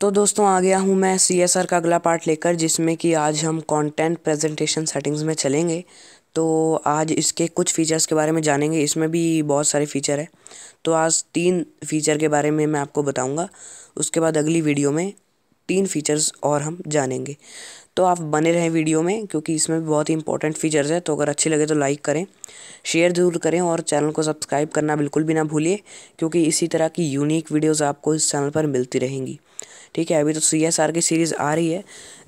तो दोस्तों आ गया हूँ मैं सी एस आर का अगला पार्ट लेकर जिसमें कि आज हम कंटेंट प्रेजेंटेशन सेटिंग्स में चलेंगे तो आज इसके कुछ फीचर्स के बारे में जानेंगे इसमें भी बहुत सारे फीचर है तो आज तीन फीचर के बारे में मैं आपको बताऊंगा उसके बाद अगली वीडियो में तीन फीचर्स और हम जानेंगे तो आप बने रहें वीडियो में क्योंकि इसमें भी बहुत ही इंपॉर्टेंट फीचर्स है तो अगर अच्छे लगे तो लाइक करें शेयर ज़रूर करें और चैनल को सब्सक्राइब करना बिल्कुल भी ना भूलिए क्योंकि इसी तरह की यूनिक वीडियोज़ आपको इस चैनल पर मिलती रहेंगी ठीक है अभी तो सी एस आर की सीरीज़ आ रही है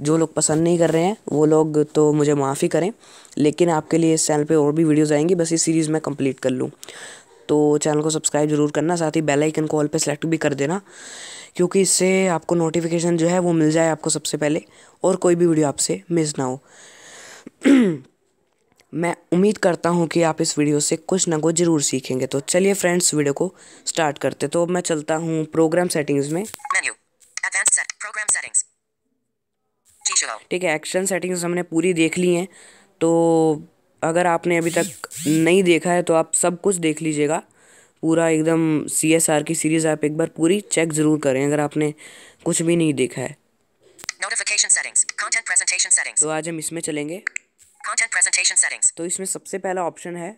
जो लोग पसंद नहीं कर रहे हैं वो लोग तो मुझे माफ़ी करें लेकिन आपके लिए इस चैनल पे और भी वीडियोज़ आएंगी बस इस सीरीज़ मैं कंप्लीट कर लूँ तो चैनल को सब्सक्राइब जरूर करना साथ ही बेल आइकन को ऑल पे सेलेक्ट भी कर देना क्योंकि इससे आपको नोटिफिकेशन जो है वो मिल जाए आपको सबसे पहले और कोई भी वीडियो आपसे मिस ना हो मैं उम्मीद करता हूँ कि आप इस वीडियो से कुछ ना कुछ ज़रूर सीखेंगे तो चलिए फ्रेंड्स वीडियो को स्टार्ट करते तो मैं चलता हूँ प्रोग्राम सेटिंग्स में advanced set program settings ठीक है एक्शन सेटिंग्स हमने पूरी देख ली हैं तो अगर आपने अभी तक नहीं देखा है तो आप सब कुछ देख लीजिएगा पूरा एकदम सी एस आर की सीरीज आप एक बार पूरी चेक जरूर करें अगर आपने कुछ भी नहीं देखा है तो आज हम इसमें चलेंगे तो इसमें सबसे पहला ऑप्शन है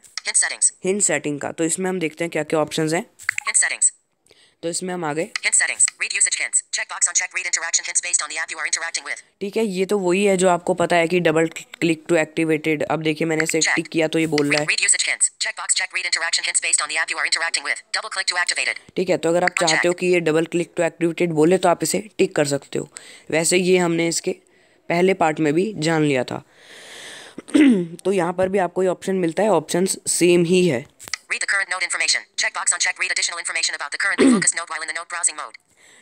हिंट सेटिंग का तो इसमें हम देखते हैं क्या क्या ऑप्शन है हैं तो इसमें हम आ गए ठीक है ये तो वही है जो आपको पता है कि डबल क्लिक टू एक्टिवेटेड अब देखिए मैंने इसे टिक किया तो ये बोल रहा है ठीक है तो अगर आप चाहते हो कि ये डबल क्लिक टू एक्टिवेटेड बोले तो आप इसे टिक कर सकते हो वैसे ये हमने इसके पहले पार्ट में भी जान लिया था तो यहाँ पर भी आपको ये ऑप्शन मिलता है ऑप्शन सेम ही है Read the current note information. Check box on check. Read additional information about the current focus note while in the note browsing mode.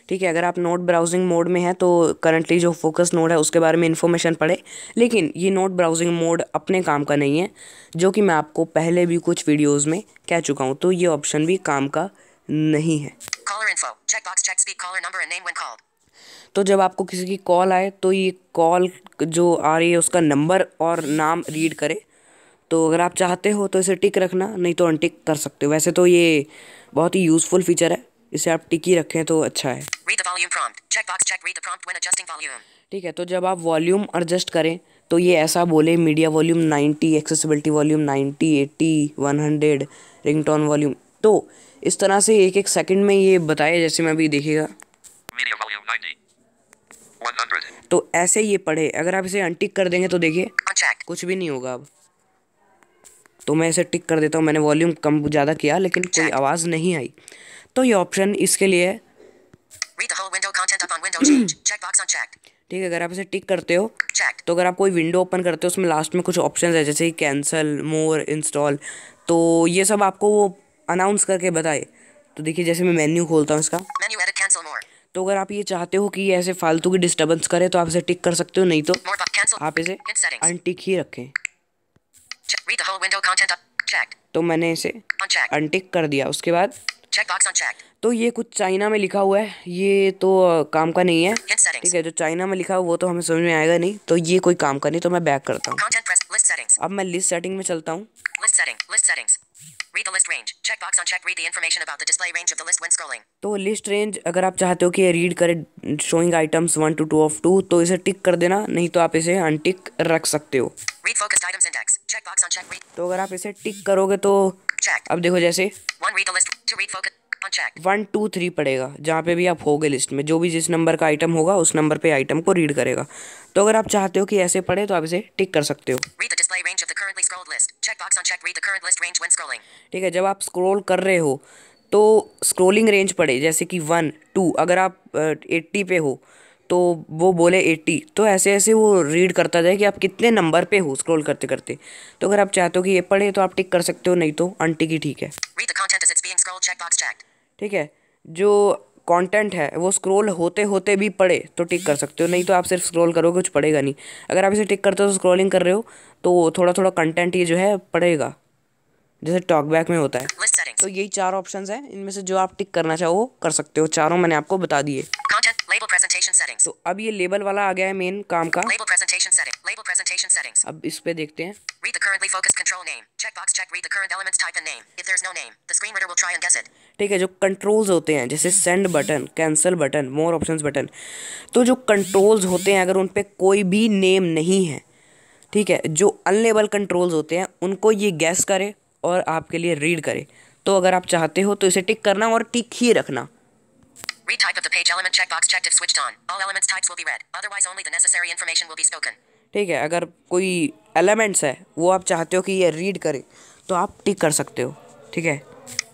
ठीक है अगर आप नोट ब्राउजिंग मोड में हैं तो करंटली जो फोकस नोड है उसके बारे में इन्फॉर्मेशन पढ़े लेकिन ये नोट ब्राउजिंग मोड अपने काम का नहीं है जो कि मैं आपको पहले भी कुछ वीडियोस में कह चुका हूं तो ये ऑप्शन भी काम का नहीं है तो जब आपको किसी की कॉल आए तो ये कॉल जो आ रही है उसका नंबर और नाम रीड करें तो अगर आप चाहते हो तो इसे टिक रखना नहीं तो अनटिक कर सकते हो वैसे तो ये बहुत ही यूजफुल फीचर है इसे आप टिक ही रखें तो अच्छा है ठीक है तो जब आप वॉल्यूम एडजस्ट करें तो ये ऐसा बोले media volume 90 accessibility volume 90 80 100 ringtone volume तो इस तरह से एक एक सेकंड में ये बताए जैसे मैं अभी देखेगा तो ऐसे ये पढ़े अगर आप इसे अनटिक कर देंगे तो देखिए कुछ भी नहीं होगा अब तो मैं इसे टिक कर देता हूँ मैंने वॉल्यूम कम ज़्यादा किया लेकिन कोई आवाज़ नहीं आई तो ये ऑप्शन इसके लिए ठीक है अगर आप इसे टिक करते हो तो अगर आप कोई विंडो ओपन करते हो उसमें लास्ट में कुछ ऑप्शन है जैसे कैंसल मोर इंस्टॉल तो ये सब आपको वो अनाउंस करके बताए तो देखिए जैसे मैं मेन्यू खोलता हूँ इसका तो अगर आप ये चाहते हो कि ये ऐसे फालतू की डिस्टर्बेंस करे तो आप इसे टिक कर सकते हो नहीं तो आप इसे अनटिक ही रखें read the whole window content up checked तो मैंने इसे अनटिक कर दिया उसके बाद तो ये कुछ चाइना में लिखा हुआ है ये तो काम का नहीं है ठीक है जो चाइना में लिखा हुआ वो तो हमें समझ में आएगा नहीं तो ये कोई काम का नहीं तो मैं बैक करता हूँ अब मैं लिस्ट सेटिंग में चलता हूँ तो लिस्ट रेंज अगर आप चाहते हो कि रीड करे showing items one two two of two तो इसे टिक कर देना नहीं तो आप इसे अनटिक रख सकते हो रीड फोकस्ड आइटम्स इंडेक्स तो अगर आप इसे टिक करोगे तो अब देखो जैसे वन टू थ्री पड़ेगा जहाँ पे भी आप होगे लिस्ट में जो भी जिस नंबर का आइटम होगा उस नंबर पे आइटम को रीड करेगा तो अगर आप चाहते हो कि ऐसे पढ़े तो आप इसे टिक कर सकते हो ठीक है जब आप स्क्रॉल कर रहे हो तो स्क्रोलिंग रेंज पड़े जैसे कि वन टू अगर आप एट्टी पे हो तो वो बोले एट्टी तो ऐसे ऐसे वो रीड करता जाए कि आप कितने नंबर पे हो स्क्रॉल करते करते तो अगर आप चाहते हो कि ये पढ़े तो आप टिक कर सकते हो नहीं तो अनटिक ही ठीक है ठीक है जो कंटेंट है वो स्क्रॉल होते होते भी पढ़े तो टिक कर सकते हो नहीं तो आप सिर्फ स्क्रॉल करोगे कुछ पड़ेगा नहीं अगर आप इसे टिक करते हो तो स्क्रॉलिंग कर रहे हो तो थोड़ा थोड़ा कंटेंट ये जो है पड़ेगा जैसे टॉकबैक में होता है तो यही चार ऑप्शन हैं इनमें से जो आप टिक करना चाहो वो कर सकते हो चारों मैंने आपको बता दिए तो अब ये लेबल वाला आ गया है मेन काम का अब इस पे देखते हैं Read the currently focused control name. Checkbox check read the current elements type and name. If there's no name, the screen reader will try and guess it. ठीक है जो कंट्रोल्स होते हैं जैसे send button cancel button more options button तो जो controls होते हैं अगर उन पे कोई भी नेम नहीं है ठीक है जो अनलेबल कंट्रोल्स होते हैं उनको ये गैस करे और आपके लिए रीड करे तो अगर आप चाहते हो तो इसे टिक करना और टिक ही रखना Read type of the page element checkbox checked if switched on. All elements types will be read. Otherwise only the necessary information will be spoken. ठीक है अगर कोई एलिमेंट्स है वो आप चाहते हो कि ये रीड करे तो आप टिक कर सकते हो ठीक है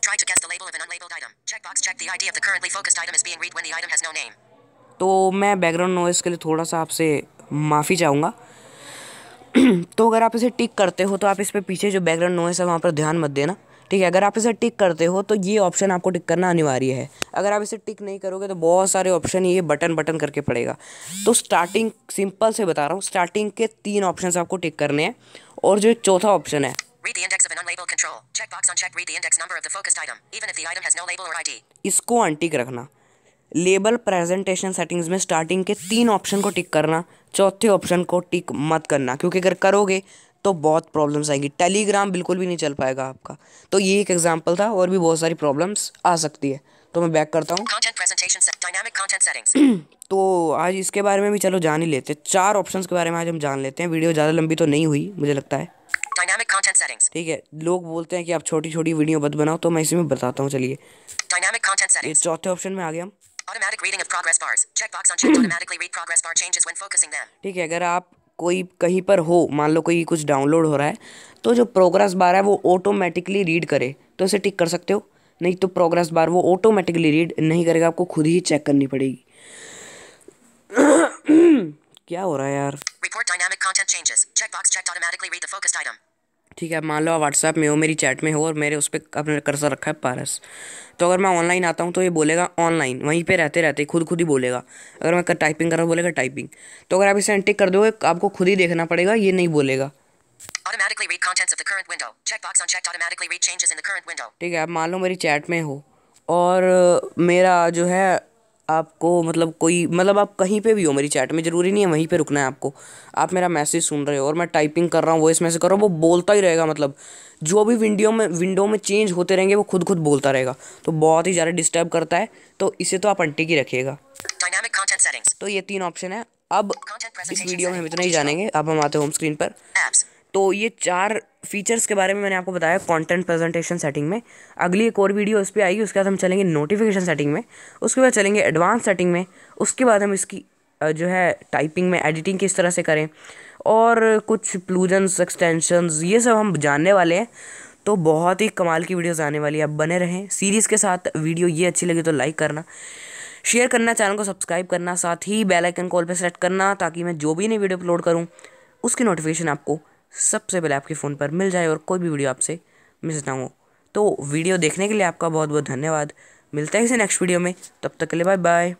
Try to guess the label of an unlabeled item. Checkbox check the ID of the currently focused item is being read when the item has no name. तो मैं बैकग्राउंड नॉइस के लिए थोड़ा सा आपसे माफ़ी चाहूँगा तो अगर आप इसे टिक करते हो तो आप इस पर पीछे जो बैकग्राउंड नॉइस है वहाँ पर ध्यान मत देना ठीक है अगर आप इसे टिक करते हो तो ये ऑप्शन आपको टिक करना अनिवार्य है अगर आप इसे टिक नहीं करोगे तो बहुत सारे ऑप्शन ये बटन बटन करके पड़ेगा तो स्टार्टिंग सिंपल से बता रहा हूँ स्टार्टिंग के तीन ऑप्शन आपको टिक करने हैं और जो चौथा ऑप्शन है इसको अनटिक रखना लेबल प्रेजेंटेशन सेटिंग्स में स्टार्टिंग के तीन ऑप्शन को टिक करना चौथे ऑप्शन को टिक मत करना क्योंकि अगर करोगे तो बहुत प्रॉब्लम्स आएंगी टेलीग्राम बिल्कुल भी नहीं चल पाएगा आपका तो ये एक एग्जाम्पल था और भी बहुत सारी प्रॉब्लम्स आ सकती है तो मैं बैक करता हूँ तो आज इसके बारे में भी चलो जान ही लेते हैं चार ऑप्शन के बारे में आज हम जान लेते हैं वीडियो ज़्यादा लंबी तो नहीं हुई मुझे लगता है डायनामिक कंटेंट सेटिंग्स ठीक है लोग बोलते हैं कि आप छोटी छोटी वीडियो बद बनाओ तो मैं इसी में बताता हूँ चलिए डायनामिक कंटेंट सेटिंग्स चौथे ऑप्शन में आ गया हम Automatic reading of progress bars. Checkbox unchecked automatically read progress bar changes when focusing them. ठीक है अगर आप कोई कहीं पर हो मान लो कोई कुछ डाउनलोड हो रहा है तो जो प्रोग्रेस बार है वो ऑटोमेटिकली रीड करे तो इसे टिक कर सकते हो नहीं तो प्रोग्रेस बार वो ऑटोमेटिकली रीड नहीं करेगा आपको खुद ही चेक करनी पड़ेगी क्या हो रहा है यार ठीक है मान लो आप व्हाट्सएप में हो मेरी चैट में हो और मेरे उस पर अपने कर्जा रखा है पारस तो अगर मैं ऑनलाइन आता हूँ तो ये बोलेगा ऑनलाइन वहीं पे रहते रहते खुद खुद ही बोलेगा अगर मैं टाइपिंग कर रहा हूँ बोलेगा टाइपिंग तो अगर आप इसे एंटिक कर दोगे आपको खुद ही देखना पड़ेगा ये नहीं बोलेगा ठीक है आप मान लो मेरी चैट में हो और मेरा जो है आपको मतलब कोई मतलब आप कहीं पे भी हो मेरी चैट में ज़रूरी नहीं है वहीं पे रुकना है आपको आप मेरा मैसेज सुन रहे हो और मैं टाइपिंग कर रहा हूँ वॉइस मैसेज कर रहा हूँ वो बोलता ही रहेगा मतलब जो भी विंडो में विंडो में चेंज होते रहेंगे वो खुद खुद बोलता रहेगा तो बहुत ही ज़्यादा डिस्टर्ब करता है तो इसे तो आप अंटी की रखिएगा तो ये तीन ऑप्शन है अब इस वीडियो में हम इतना ही जानेंगे अब हम आते होम स्क्रीन पर तो ये चार फीचर्स के बारे में मैंने आपको बताया कंटेंट प्रेजेंटेशन सेटिंग में अगली एक और वीडियो उस पर आएगी उसके बाद हम चलेंगे नोटिफिकेशन सेटिंग में उसके बाद चलेंगे एडवांस सेटिंग में उसके बाद हम इसकी जो है टाइपिंग में एडिटिंग किस तरह से करें और कुछ प्लूजन्स एक्सटेंशंस ये सब हम जानने वाले हैं तो बहुत ही कमाल की वीडियोस आने वाली है आप बने रहें सीरीज़ के साथ वीडियो ये अच्छी लगी तो लाइक करना शेयर करना चैनल को सब्सक्राइब करना साथ ही बेल आइकन कॉल पर सेलेक्ट करना ताकि मैं जो भी नई वीडियो अपलोड करूँ उसकी नोटिफिकेशन आपको सबसे पहले आपके फ़ोन पर मिल जाए और कोई भी वीडियो आपसे मिस ना हो तो वीडियो देखने के लिए आपका बहुत बहुत धन्यवाद मिलते हैं इसे नेक्स्ट वीडियो में तब तक के लिए बाय बाय